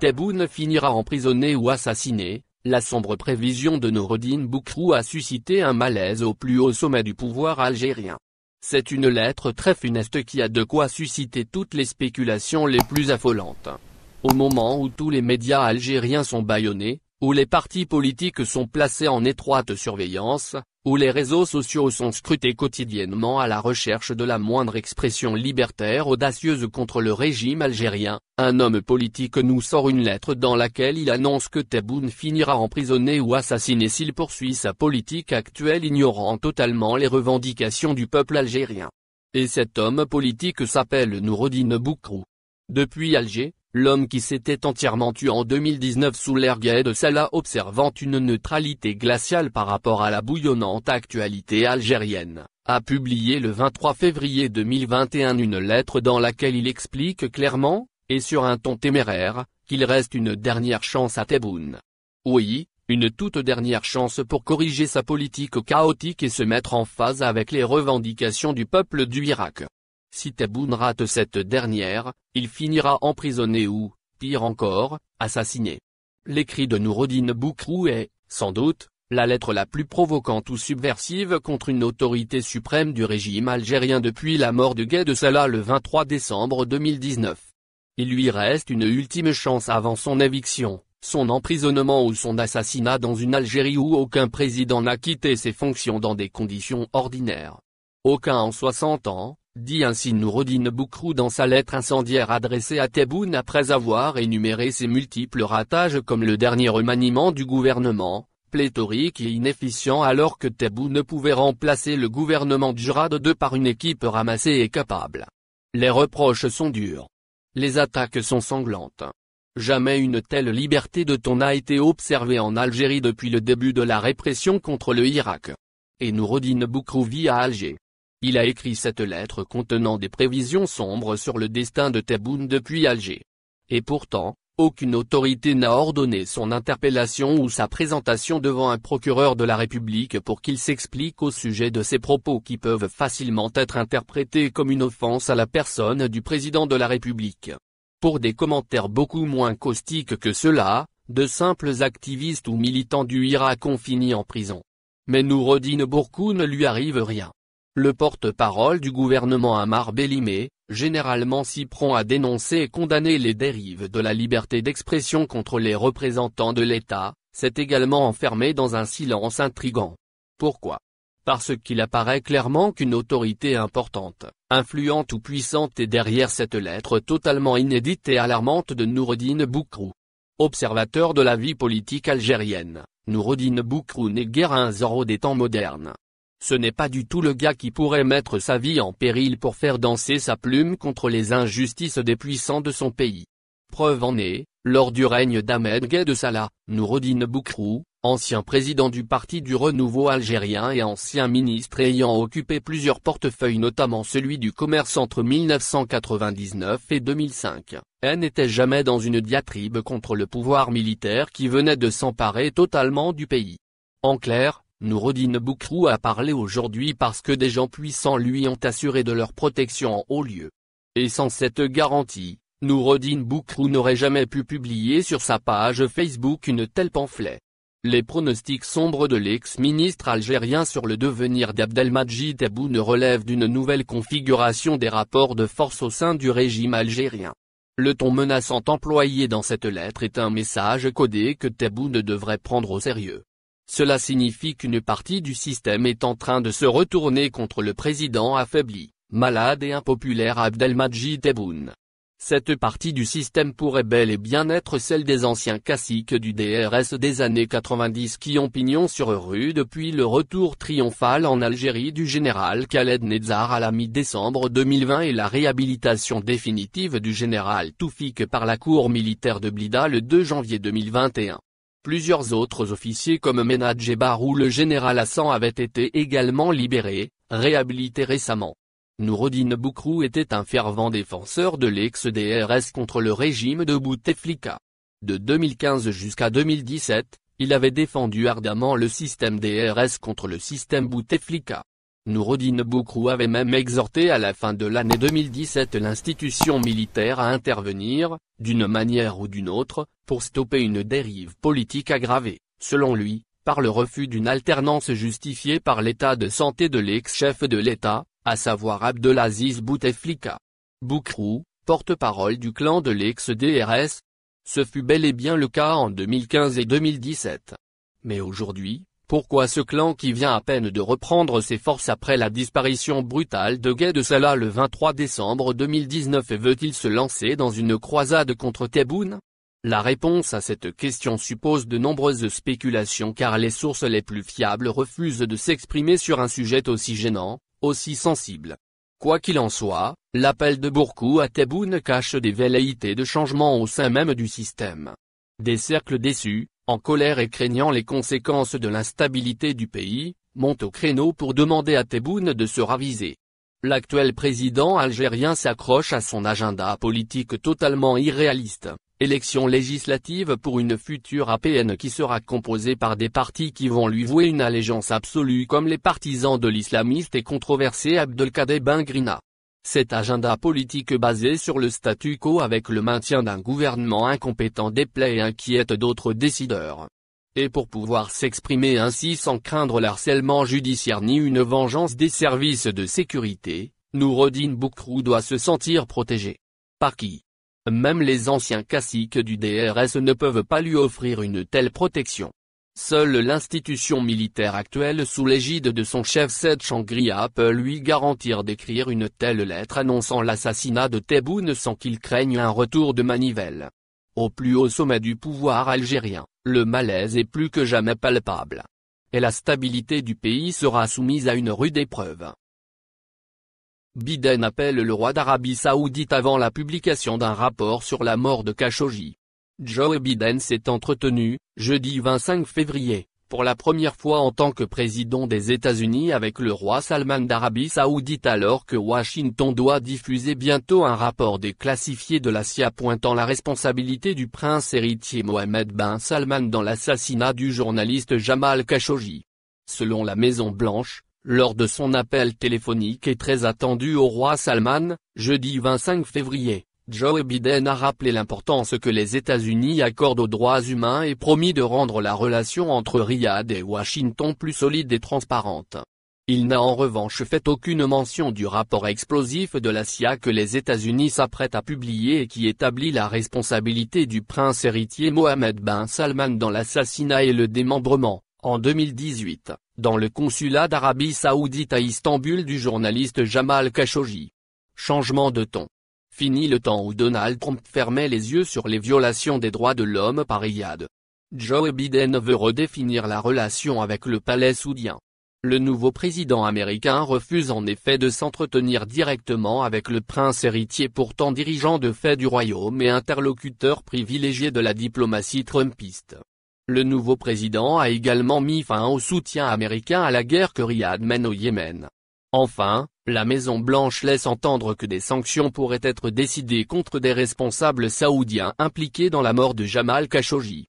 Teboune finira emprisonné ou assassiné, la sombre prévision de Norodine Boukrou a suscité un malaise au plus haut sommet du pouvoir algérien. C'est une lettre très funeste qui a de quoi susciter toutes les spéculations les plus affolantes. Au moment où tous les médias algériens sont bâillonnés, où les partis politiques sont placés en étroite surveillance, où les réseaux sociaux sont scrutés quotidiennement à la recherche de la moindre expression libertaire audacieuse contre le régime algérien, un homme politique nous sort une lettre dans laquelle il annonce que Tebboune finira emprisonné ou assassiné s'il poursuit sa politique actuelle ignorant totalement les revendications du peuple algérien. Et cet homme politique s'appelle Noureddine Boukrou. Depuis Alger, L'homme qui s'était entièrement tué en 2019 sous l'air de Salah observant une neutralité glaciale par rapport à la bouillonnante actualité algérienne, a publié le 23 février 2021 une lettre dans laquelle il explique clairement, et sur un ton téméraire, qu'il reste une dernière chance à Tebboune. Oui, une toute dernière chance pour corriger sa politique chaotique et se mettre en phase avec les revendications du peuple du Irak. Si Tebboune rate cette dernière, il finira emprisonné ou, pire encore, assassiné. L'écrit de Nourodine Boukrou est, sans doute, la lettre la plus provocante ou subversive contre une autorité suprême du régime algérien depuis la mort de Gay de Salah le 23 décembre 2019. Il lui reste une ultime chance avant son éviction, son emprisonnement ou son assassinat dans une Algérie où aucun président n'a quitté ses fonctions dans des conditions ordinaires. Aucun en 60 ans, dit ainsi Nouroudine Boukrou dans sa lettre incendiaire adressée à Tebboune après avoir énuméré ses multiples ratages comme le dernier remaniement du gouvernement, pléthorique et inefficient alors que Tebboune pouvait remplacer le gouvernement Jurad 2 par une équipe ramassée et capable. Les reproches sont durs. Les attaques sont sanglantes. Jamais une telle liberté de ton a été observée en Algérie depuis le début de la répression contre le Irak. Et Nouroudine Boukrou vit à Alger. Il a écrit cette lettre contenant des prévisions sombres sur le destin de Tebboune depuis Alger. Et pourtant, aucune autorité n'a ordonné son interpellation ou sa présentation devant un procureur de la République pour qu'il s'explique au sujet de ses propos qui peuvent facilement être interprétés comme une offense à la personne du président de la République. Pour des commentaires beaucoup moins caustiques que cela, de simples activistes ou militants du Irak ont fini en prison. Mais Redine Bourkou ne lui arrive rien. Le porte-parole du gouvernement Amar Bellimé, généralement si prompt à dénoncer et condamner les dérives de la liberté d'expression contre les représentants de l'État, s'est également enfermé dans un silence intrigant. Pourquoi Parce qu'il apparaît clairement qu'une autorité importante, influente ou puissante est derrière cette lettre totalement inédite et alarmante de Noureddine Boukrou. Observateur de la vie politique algérienne, Noureddine Boukrou n'est guère un Zorro des temps modernes, ce n'est pas du tout le gars qui pourrait mettre sa vie en péril pour faire danser sa plume contre les injustices des puissants de son pays. Preuve en est, lors du règne d'Ahmed Gay de Salah, Nouroudine Boukrou, ancien président du Parti du Renouveau algérien et ancien ministre ayant occupé plusieurs portefeuilles notamment celui du commerce entre 1999 et 2005, n'était jamais dans une diatribe contre le pouvoir militaire qui venait de s'emparer totalement du pays. En clair, Nourodine Boukrou a parlé aujourd'hui parce que des gens puissants lui ont assuré de leur protection en haut lieu. Et sans cette garantie, Nourodine Boukrou n'aurait jamais pu publier sur sa page Facebook une telle pamphlet. Les pronostics sombres de l'ex-ministre algérien sur le devenir d'Abdelmajid Tebboune relèvent d'une nouvelle configuration des rapports de force au sein du régime algérien. Le ton menaçant employé dans cette lettre est un message codé que ne devrait prendre au sérieux. Cela signifie qu'une partie du système est en train de se retourner contre le président affaibli, malade et impopulaire Abdelmadjid Tebboune. Cette partie du système pourrait bel et bien être celle des anciens caciques du DRS des années 90 qui ont pignon sur rue depuis le retour triomphal en Algérie du général Khaled Nezar à la mi-décembre 2020 et la réhabilitation définitive du général Toufik par la cour militaire de Blida le 2 janvier 2021. Plusieurs autres officiers comme Menadjebar ou le général assan avaient été également libérés, réhabilités récemment. Noureddine Boukrou était un fervent défenseur de l'ex-DRS contre le régime de Bouteflika. De 2015 jusqu'à 2017, il avait défendu ardemment le système DRS contre le système Bouteflika. Nourodine Boukrou avait même exhorté à la fin de l'année 2017 l'institution militaire à intervenir, d'une manière ou d'une autre, pour stopper une dérive politique aggravée, selon lui, par le refus d'une alternance justifiée par l'état de santé de l'ex-chef de l'État, à savoir Abdelaziz Bouteflika. Boukrou, porte-parole du clan de l'ex-DRS. Ce fut bel et bien le cas en 2015 et 2017. Mais aujourd'hui, pourquoi ce clan qui vient à peine de reprendre ses forces après la disparition brutale de Gay de Salah le 23 décembre 2019 veut-il se lancer dans une croisade contre Tebboune La réponse à cette question suppose de nombreuses spéculations car les sources les plus fiables refusent de s'exprimer sur un sujet aussi gênant, aussi sensible. Quoi qu'il en soit, l'appel de Bourkou à Théboune cache des velléités de changement au sein même du système. Des cercles déçus, en colère et craignant les conséquences de l'instabilité du pays, monte au créneau pour demander à Tebboune de se raviser. L'actuel président algérien s'accroche à son agenda politique totalement irréaliste. Élection législative pour une future APN qui sera composée par des partis qui vont lui vouer une allégeance absolue comme les partisans de l'islamiste et controversé Abdelkader Ben cet agenda politique basé sur le statu quo avec le maintien d'un gouvernement incompétent déplaît et inquiète d'autres décideurs. Et pour pouvoir s'exprimer ainsi sans craindre l'harcèlement judiciaire ni une vengeance des services de sécurité, Noureddin Boukrou doit se sentir protégé. Par qui Même les anciens caciques du DRS ne peuvent pas lui offrir une telle protection. Seule l'institution militaire actuelle sous l'égide de son chef Seth shangri peut lui garantir d'écrire une telle lettre annonçant l'assassinat de Tebboune sans qu'il craigne un retour de manivelle. Au plus haut sommet du pouvoir algérien, le malaise est plus que jamais palpable. Et la stabilité du pays sera soumise à une rude épreuve. Biden appelle le roi d'Arabie Saoudite avant la publication d'un rapport sur la mort de Khashoggi. Joe Biden s'est entretenu, jeudi 25 février, pour la première fois en tant que président des États-Unis avec le roi Salman d'Arabie Saoudite alors que Washington doit diffuser bientôt un rapport déclassifié de la CIA pointant la responsabilité du prince héritier Mohamed Bin Salman dans l'assassinat du journaliste Jamal Khashoggi. Selon la Maison-Blanche, lors de son appel téléphonique et très attendu au roi Salman, jeudi 25 février, Joe Biden a rappelé l'importance que les États-Unis accordent aux droits humains et promis de rendre la relation entre Riyad et Washington plus solide et transparente. Il n'a en revanche fait aucune mention du rapport explosif de la CIA que les États-Unis s'apprêtent à publier et qui établit la responsabilité du prince héritier Mohamed Ben Salman dans l'assassinat et le démembrement, en 2018, dans le consulat d'Arabie Saoudite à Istanbul du journaliste Jamal Khashoggi. Changement de ton. Fini le temps où Donald Trump fermait les yeux sur les violations des droits de l'homme par Riyad. Joe Biden veut redéfinir la relation avec le palais soudien. Le nouveau président américain refuse en effet de s'entretenir directement avec le prince héritier pourtant dirigeant de fait du royaume et interlocuteur privilégié de la diplomatie trumpiste. Le nouveau président a également mis fin au soutien américain à la guerre que Riyad mène au Yémen. Enfin, la Maison-Blanche laisse entendre que des sanctions pourraient être décidées contre des responsables saoudiens impliqués dans la mort de Jamal Khashoggi.